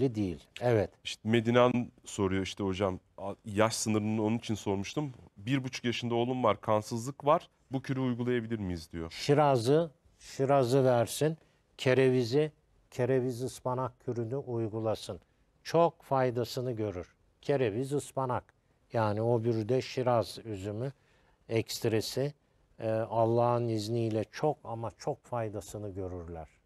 değil. Evet. İşte Medinan soruyor işte hocam yaş sınırını onun için sormuştum. Bir buçuk yaşında oğlum var kansızlık var bu kürü uygulayabilir miyiz diyor. Şirazı, şirazı versin. Kerevizi, kereviz ıspanak kürünü uygulasın. Çok faydasını görür. Kereviz ıspanak. Yani o bürüde şiraz üzümü ekstresi ee, Allah'ın izniyle çok ama çok faydasını görürler.